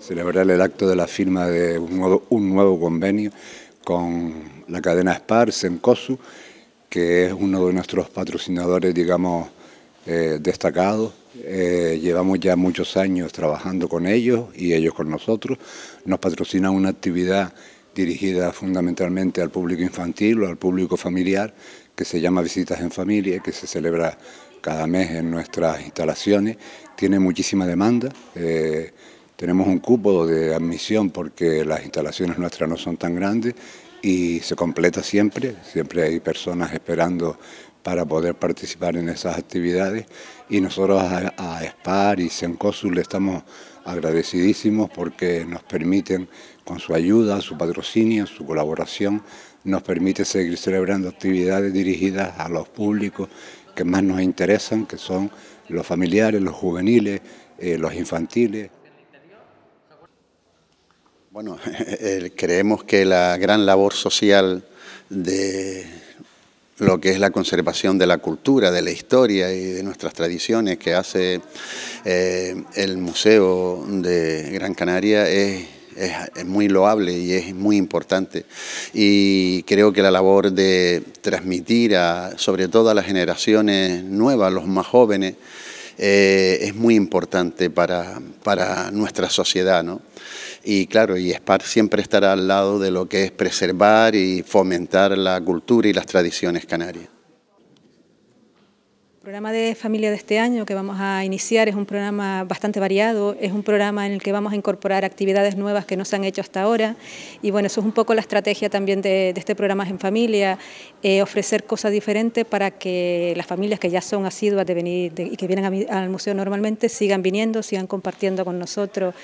celebrar el acto de la firma de un nuevo, convenio con la cadena SPAR, Sencosu, que es uno de nuestros patrocinadores, digamos, eh, destacados. Eh, llevamos ya muchos años trabajando con ellos y ellos con nosotros. Nos patrocina una actividad dirigida fundamentalmente al público infantil o al público familiar, que se llama Visitas en Familia, que se celebra cada mes en nuestras instalaciones. Tiene muchísima demanda. Eh, tenemos un cupo de admisión porque las instalaciones nuestras no son tan grandes y se completa siempre, siempre hay personas esperando para poder participar en esas actividades y nosotros a, SPAR y CENCOSUL le estamos agradecidísimos porque nos permiten, con su ayuda, su patrocinio, su colaboración, nos permite seguir celebrando actividades dirigidas a los públicos que más nos interesan, que son los familiares, los juveniles, eh, los infantiles. Bueno, creemos que la gran labor social de lo que es la conservación de la cultura, de la historia y de nuestras tradiciones que hace eh, el Museo de Gran Canaria es, muy loable y es muy importante. Y creo que la labor de transmitir a, sobre todo a las generaciones nuevas, los más jóvenes, eh, es muy importante para, para nuestra sociedad. ¿no? y claro, y SPAR siempre estará al lado de lo que es preservar y fomentar la cultura y las tradiciones canarias. El programa de familia de este año que vamos a iniciar es un programa bastante variado, es un programa en el que vamos a incorporar actividades nuevas que no se han hecho hasta ahora y bueno, eso es un poco la estrategia también de, este programa en familia, eh, ofrecer cosas diferentes para que las familias que ya son asiduas de venir y que vienen al museo normalmente sigan viniendo, sigan compartiendo con nosotros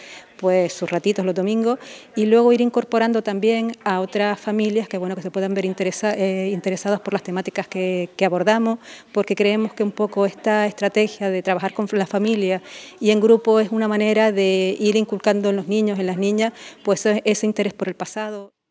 pues sus ratitos los domingos y luego ir incorporando también a otras familias que bueno que se puedan ver eh, interesadas por las temáticas que, abordamos, porque creemos que un poco esta estrategia de trabajar con la familia y en grupo es una manera de ir inculcando en los niños, en las niñas, pues ese interés por el pasado.